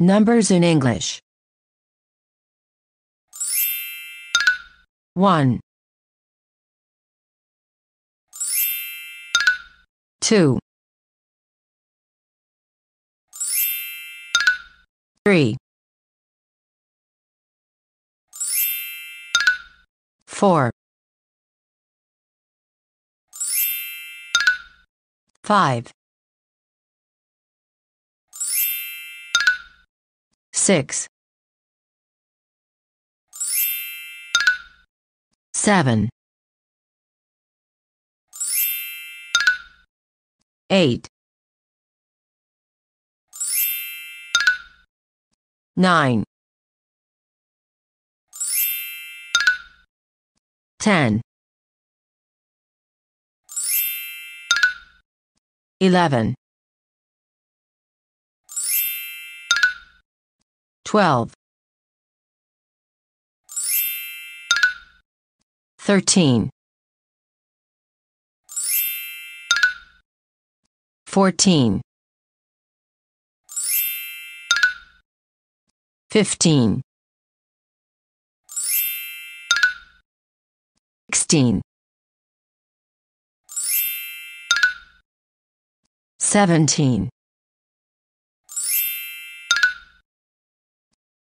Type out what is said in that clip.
Numbers in English 1 2 3 4 5 six, seven, eight, nine, ten, eleven. 12 13 14 15 16 17